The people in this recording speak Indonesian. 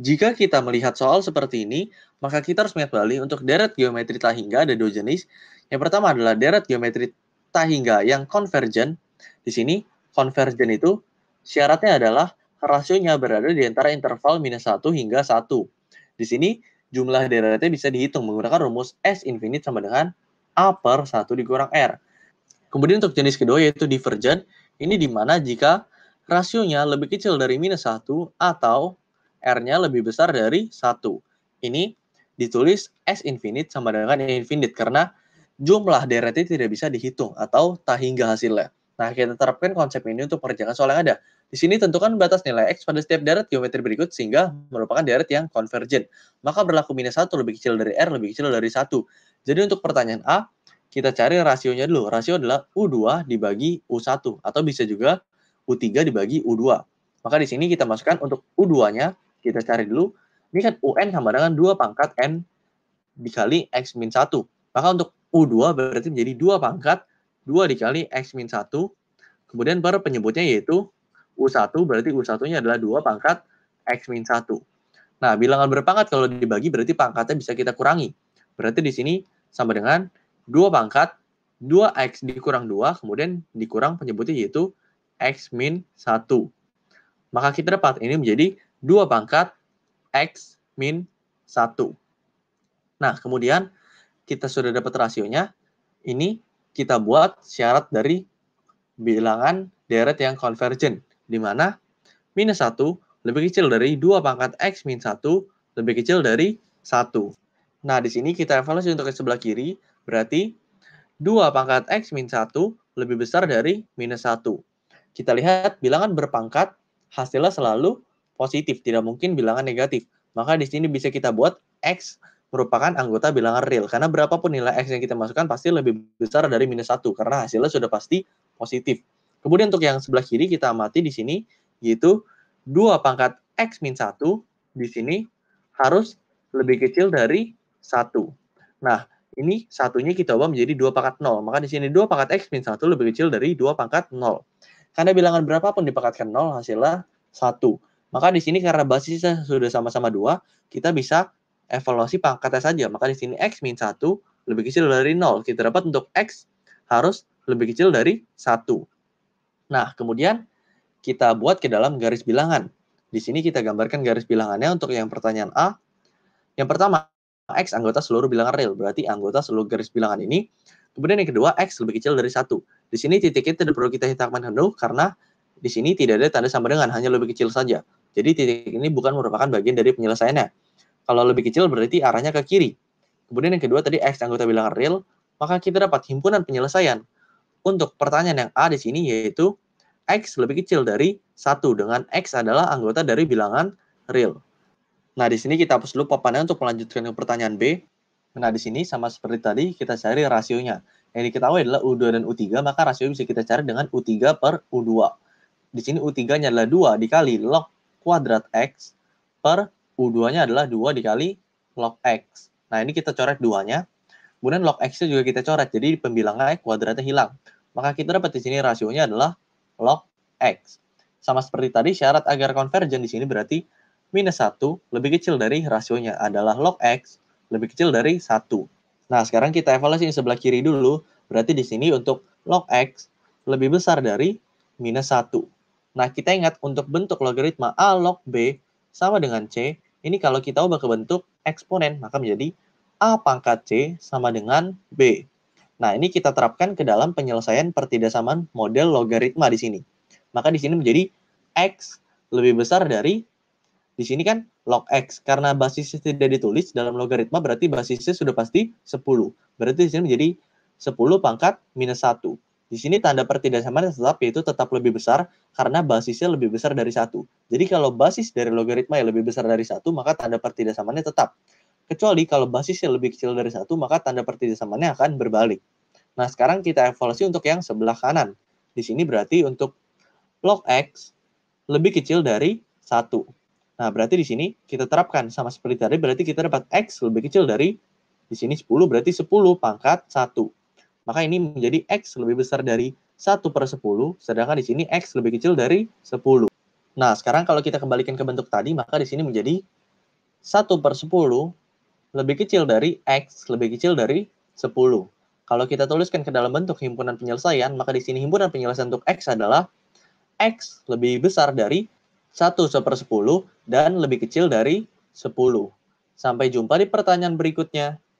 Jika kita melihat soal seperti ini, maka kita harus melihat balik untuk deret geometri tak hingga ada dua jenis. Yang pertama adalah deret geometri tak hingga yang konvergen. Di sini, konvergen itu syaratnya adalah rasionya berada di antara interval minus 1 hingga 1. Di sini, jumlah deretnya bisa dihitung menggunakan rumus S infinite sama dengan A per 1 dikurang R. Kemudian untuk jenis kedua yaitu divergen, ini dimana jika rasionya lebih kecil dari minus 1 atau R-nya lebih besar dari satu. Ini ditulis S infinite sama dengan infinite karena jumlah deretnya tidak bisa dihitung atau tak hingga hasilnya. Nah, kita terapkan konsep ini untuk mengerjakan soal yang ada. Di sini tentukan batas nilai X pada setiap deret geometri berikut sehingga merupakan deret yang konvergen. Maka berlaku minus 1 lebih kecil dari R lebih kecil dari 1. Jadi untuk pertanyaan A, kita cari rasionya dulu. Rasio adalah U2 dibagi U1 atau bisa juga U3 dibagi U2. Maka di sini kita masukkan untuk U2-nya kita cari dulu. Ini kan UN sama dengan 2 pangkat N dikali X min 1. Maka untuk U2 berarti menjadi 2 pangkat 2 dikali X min 1. Kemudian baru penyebutnya yaitu U1 berarti U1-nya adalah 2 pangkat X min 1. Nah, bilangan berpangkat kalau dibagi berarti pangkatnya bisa kita kurangi. Berarti di sini sama dengan 2 pangkat 2x dikurang 2, kemudian dikurang penyebutnya yaitu x min 1. Maka kita dapat ini menjadi 2 pangkat X min 1. Nah, kemudian kita sudah dapat rasionya. Ini kita buat syarat dari bilangan deret yang konvergen, di mana minus 1 lebih kecil dari 2 pangkat X min 1 lebih kecil dari 1. Nah, di sini kita evaluasi untuk ke sebelah kiri, berarti 2 pangkat X min 1 lebih besar dari minus 1. Kita lihat bilangan berpangkat hasilnya selalu positif, tidak mungkin bilangan negatif. Maka di sini bisa kita buat X merupakan anggota bilangan real. Karena berapapun nilai X yang kita masukkan pasti lebih besar dari minus 1. Karena hasilnya sudah pasti positif. Kemudian untuk yang sebelah kiri kita amati di sini, yaitu 2 pangkat X minus 1 di sini harus lebih kecil dari 1. Nah, ini satunya kita ubah menjadi 2 pangkat 0. Maka di sini 2 pangkat X min 1 lebih kecil dari 2 pangkat 0. Karena bilangan berapapun dipangkatkan 0, hasilnya 1. Maka di sini karena basisnya sudah sama-sama dua, kita bisa evaluasi pangkatnya saja. Maka di sini x min satu lebih kecil dari nol. Kita dapat untuk x harus lebih kecil dari satu. Nah, kemudian kita buat ke dalam garis bilangan. Di sini kita gambarkan garis bilangannya untuk yang pertanyaan A. Yang pertama, X anggota seluruh bilangan real. Berarti anggota seluruh garis bilangan ini. Kemudian yang kedua, X lebih kecil dari satu. Di sini titiknya tidak perlu kita hitamkan dulu karena di sini tidak ada tanda sama dengan, hanya lebih kecil saja. Jadi titik ini bukan merupakan bagian dari penyelesaiannya. Kalau lebih kecil berarti arahnya ke kiri. Kemudian yang kedua tadi X anggota bilangan real, maka kita dapat himpunan penyelesaian. Untuk pertanyaan yang A di sini yaitu X lebih kecil dari satu dengan X adalah anggota dari bilangan real. Nah, di sini kita hapus dulu papannya untuk melanjutkan ke pertanyaan B. Nah, di sini sama seperti tadi kita cari rasionya. Yang diketahui adalah U2 dan U3, maka rasio bisa kita cari dengan U3 per U2 di sini U3-nya adalah 2 dikali log kuadrat X per U2-nya adalah 2 dikali log X. Nah, ini kita coret duanya. Kemudian log X-nya juga kita coret. Jadi, pembilangan kuadratnya hilang. Maka kita dapat di sini rasionya adalah log X. Sama seperti tadi, syarat agar konvergen di sini berarti minus 1 lebih kecil dari rasionya adalah log X lebih kecil dari 1. Nah, sekarang kita evaluasi yang sebelah kiri dulu. Berarti di sini untuk log X lebih besar dari minus 1. Nah, kita ingat untuk bentuk logaritma A log B sama dengan C, ini kalau kita ubah ke bentuk eksponen, maka menjadi A pangkat C sama dengan B. Nah, ini kita terapkan ke dalam penyelesaian pertidaksamaan model logaritma di sini. Maka di sini menjadi X lebih besar dari, di sini kan log X. Karena basisnya tidak ditulis dalam logaritma, berarti basisnya sudah pasti 10. Berarti di sini menjadi 10 pangkat minus 1. Di sini tanda pertidaksamaan tetap yaitu tetap lebih besar karena basisnya lebih besar dari satu. Jadi kalau basis dari logaritma yang lebih besar dari satu, maka tanda pertidaksamaannya tetap. Kecuali kalau basisnya lebih kecil dari satu, maka tanda pertidaksamaannya akan berbalik. Nah, sekarang kita evaluasi untuk yang sebelah kanan. Di sini berarti untuk log x lebih kecil dari satu. Nah, berarti di sini kita terapkan sama seperti tadi, berarti kita dapat X lebih kecil dari, di sini 10, berarti 10 pangkat 1 maka ini menjadi X lebih besar dari 1 per 10, sedangkan di sini X lebih kecil dari 10. Nah, sekarang kalau kita kembalikan ke bentuk tadi, maka di sini menjadi 1 per 10 lebih kecil dari X lebih kecil dari 10. Kalau kita tuliskan ke dalam bentuk himpunan penyelesaian, maka di sini himpunan penyelesaian untuk X adalah X lebih besar dari 1 per 10 dan lebih kecil dari 10. Sampai jumpa di pertanyaan berikutnya.